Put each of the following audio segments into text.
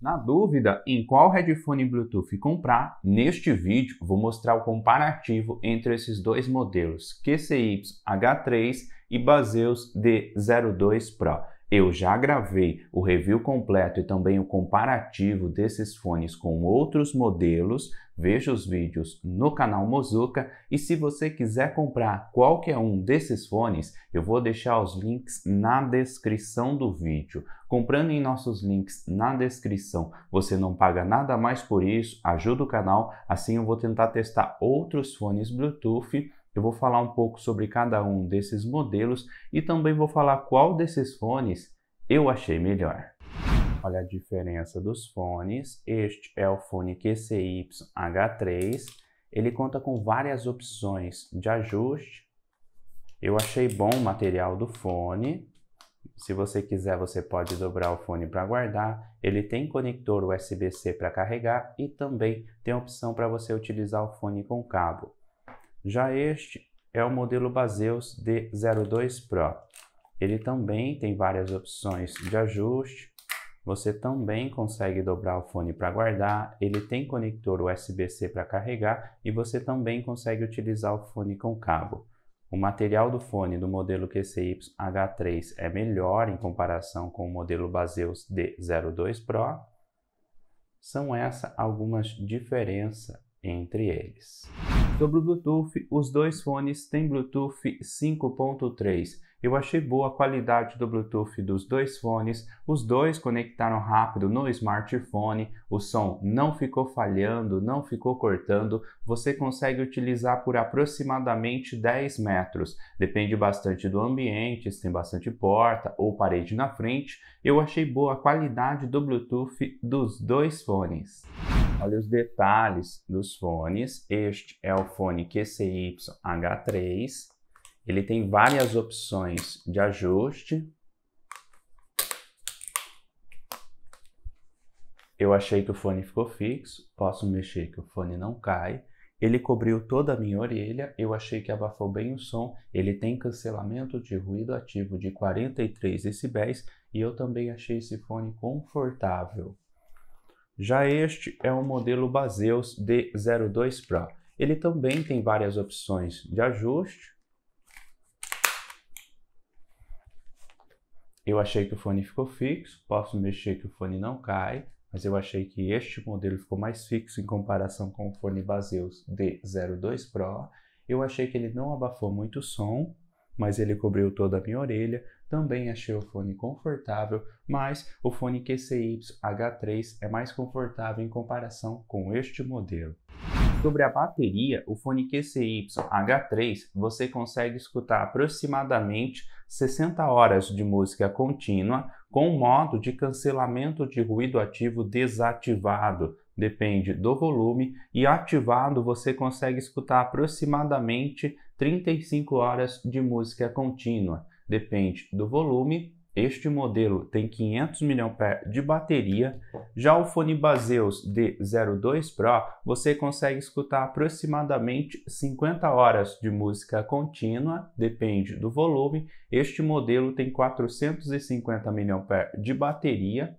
Na dúvida em qual headphone Bluetooth comprar, neste vídeo vou mostrar o comparativo entre esses dois modelos QCY H3 e Baseus D02 Pro. Eu já gravei o review completo e também o comparativo desses fones com outros modelos. Veja os vídeos no canal Mozuka e se você quiser comprar qualquer um desses fones, eu vou deixar os links na descrição do vídeo. Comprando em nossos links na descrição, você não paga nada mais por isso, ajuda o canal, assim eu vou tentar testar outros fones Bluetooth eu vou falar um pouco sobre cada um desses modelos e também vou falar qual desses fones eu achei melhor. Olha a diferença dos fones. Este é o fone QCY H3. Ele conta com várias opções de ajuste. Eu achei bom o material do fone. Se você quiser, você pode dobrar o fone para guardar. Ele tem conector USB-C para carregar e também tem a opção para você utilizar o fone com cabo. Já este é o modelo Baseus D02 Pro. Ele também tem várias opções de ajuste. Você também consegue dobrar o fone para guardar, ele tem conector USB-C para carregar e você também consegue utilizar o fone com cabo. O material do fone do modelo QCY H3 é melhor em comparação com o modelo Baseus D02 Pro. São essas algumas diferenças entre eles. Sobre o Bluetooth, os dois fones têm Bluetooth 5.3. Eu achei boa a qualidade do Bluetooth dos dois fones, os dois conectaram rápido no smartphone, o som não ficou falhando, não ficou cortando, você consegue utilizar por aproximadamente 10 metros. Depende bastante do ambiente, se tem bastante porta ou parede na frente. Eu achei boa a qualidade do Bluetooth dos dois fones. Olha os detalhes dos fones. Este é o fone qcyh 3 Ele tem várias opções de ajuste. Eu achei que o fone ficou fixo, posso mexer que o fone não cai. Ele cobriu toda a minha orelha, eu achei que abafou bem o som. Ele tem cancelamento de ruído ativo de 43 decibéis e eu também achei esse fone confortável. Já este é o modelo Baseus D02 Pro. Ele também tem várias opções de ajuste. Eu achei que o fone ficou fixo, posso mexer que o fone não cai, mas eu achei que este modelo ficou mais fixo em comparação com o fone Baseus D02 Pro. Eu achei que ele não abafou muito o som, mas ele cobriu toda a minha orelha. Também achei o fone confortável, mas o fone QCY H3 é mais confortável em comparação com este modelo. Sobre a bateria, o fone QCY H3 você consegue escutar aproximadamente 60 horas de música contínua com o modo de cancelamento de ruído ativo desativado, depende do volume, e ativado você consegue escutar aproximadamente 35 horas de música contínua, depende do volume. Este modelo tem 500 mAh de bateria. Já o fone Baseus D02 Pro, você consegue escutar aproximadamente 50 horas de música contínua, depende do volume. Este modelo tem 450 mAh de bateria.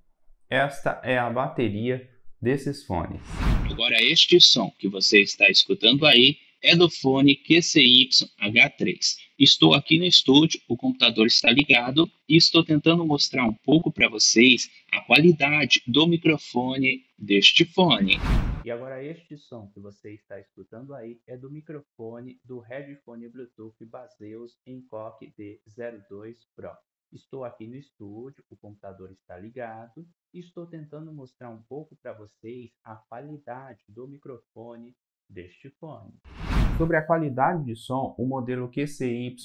Esta é a bateria desses fones. Agora, este som que você está escutando aí é do fone QCY-H3. Estou aqui no estúdio, o computador está ligado e estou tentando mostrar um pouco para vocês a qualidade do microfone deste fone. E agora este som que você está escutando aí é do microfone do headphone Bluetooth Baseus Encoque D02 Pro. Estou aqui no estúdio, o computador está ligado e estou tentando mostrar um pouco para vocês a qualidade do microfone deste fone. Sobre a qualidade de som, o modelo qcyh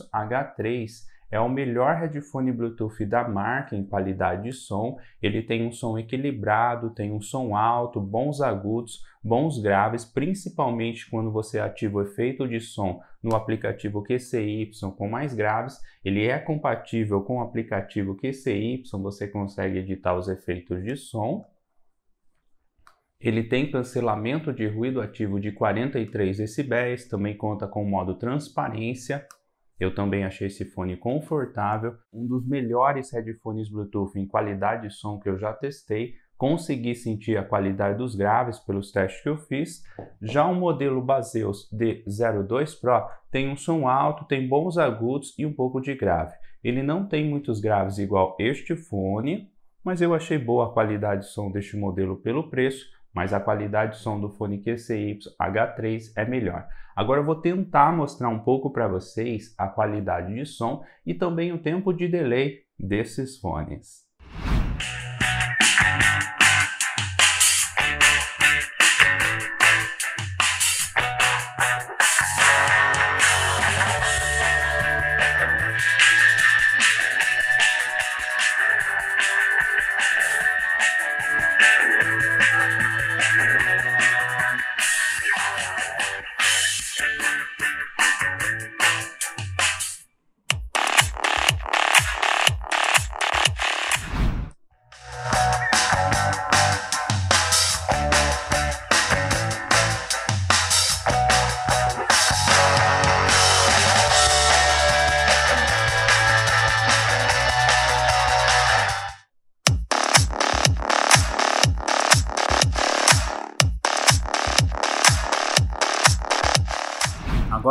3 é o melhor headphone Bluetooth da marca em qualidade de som. Ele tem um som equilibrado, tem um som alto, bons agudos, bons graves, principalmente quando você ativa o efeito de som no aplicativo QCY com mais graves. Ele é compatível com o aplicativo QCY, você consegue editar os efeitos de som. Ele tem cancelamento de ruído ativo de 43 decibéis, também conta com o modo transparência. Eu também achei esse fone confortável, um dos melhores headphones Bluetooth em qualidade de som que eu já testei. Consegui sentir a qualidade dos graves pelos testes que eu fiz. Já o modelo Baseus D02 Pro tem um som alto, tem bons agudos e um pouco de grave. Ele não tem muitos graves igual este fone, mas eu achei boa a qualidade de som deste modelo pelo preço mas a qualidade do som do fone QCY H3 é melhor. Agora eu vou tentar mostrar um pouco para vocês a qualidade de som e também o tempo de delay desses fones.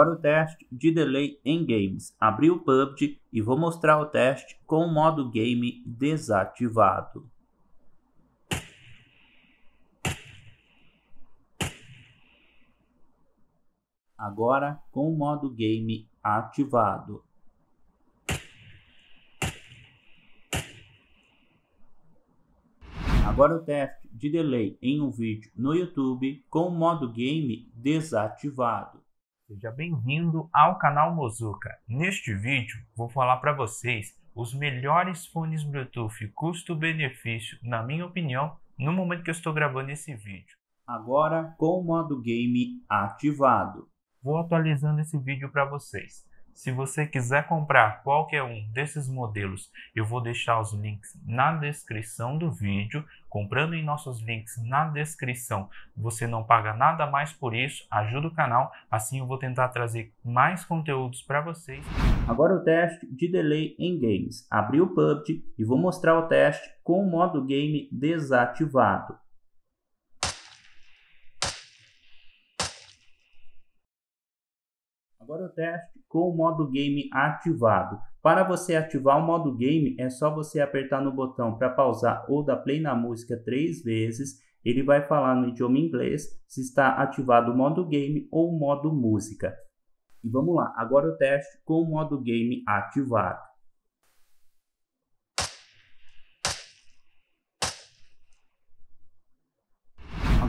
agora o teste de delay em games. Abri o PUBG e vou mostrar o teste com o modo game desativado. Agora com o modo game ativado. Agora o teste de delay em um vídeo no YouTube com o modo game desativado. Seja bem-vindo ao canal Mozuka. Neste vídeo vou falar para vocês os melhores fones Bluetooth custo-benefício, na minha opinião, no momento que eu estou gravando esse vídeo. Agora com o modo game ativado. Vou atualizando esse vídeo para vocês. Se você quiser comprar qualquer um desses modelos, eu vou deixar os links na descrição do vídeo. Comprando em nossos links na descrição, você não paga nada mais por isso, ajuda o canal, assim eu vou tentar trazer mais conteúdos para vocês. Agora o teste de delay em games. Abri o PUBG e vou mostrar o teste com o modo game desativado. Agora o teste com o modo game ativado. Para você ativar o modo game, é só você apertar no botão para pausar ou dar play na música três vezes. Ele vai falar no idioma inglês se está ativado o modo game ou o modo música. E vamos lá, agora o teste com o modo game ativado.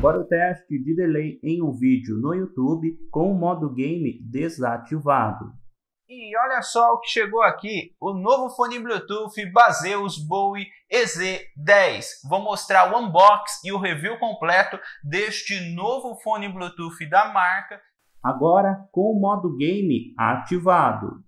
Agora o teste de delay em um vídeo no YouTube com o modo game desativado. E olha só o que chegou aqui, o novo fone Bluetooth Baseus Bowie EZ10. Vou mostrar o unbox e o review completo deste novo fone Bluetooth da marca. Agora com o modo game ativado.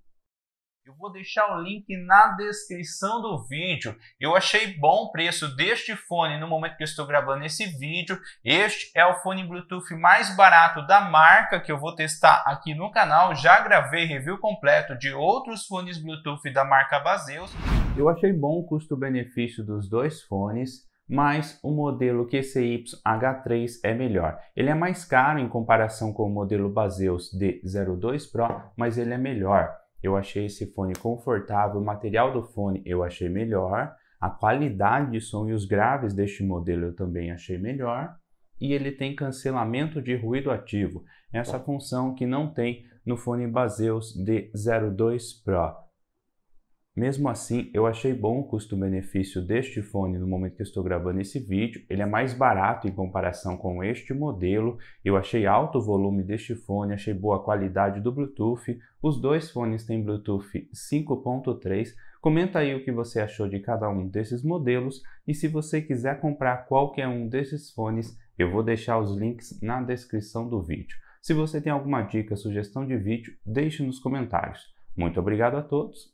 Eu vou deixar o link na descrição do vídeo. Eu achei bom o preço deste fone no momento que eu estou gravando esse vídeo. Este é o fone Bluetooth mais barato da marca que eu vou testar aqui no canal. Já gravei review completo de outros fones Bluetooth da marca Baseus. Eu achei bom o custo-benefício dos dois fones mas o modelo QCY H3 é melhor. Ele é mais caro em comparação com o modelo Baseus D02 Pro, mas ele é melhor eu achei esse fone confortável, o material do fone eu achei melhor, a qualidade de som e os graves deste modelo eu também achei melhor. E ele tem cancelamento de ruído ativo, essa função que não tem no fone Baseus D02 Pro. Mesmo assim, eu achei bom o custo-benefício deste fone no momento que estou gravando esse vídeo. Ele é mais barato em comparação com este modelo. Eu achei alto o volume deste fone, achei boa a qualidade do Bluetooth. Os dois fones têm Bluetooth 5.3. Comenta aí o que você achou de cada um desses modelos e se você quiser comprar qualquer um desses fones, eu vou deixar os links na descrição do vídeo. Se você tem alguma dica, sugestão de vídeo, deixe nos comentários. Muito obrigado a todos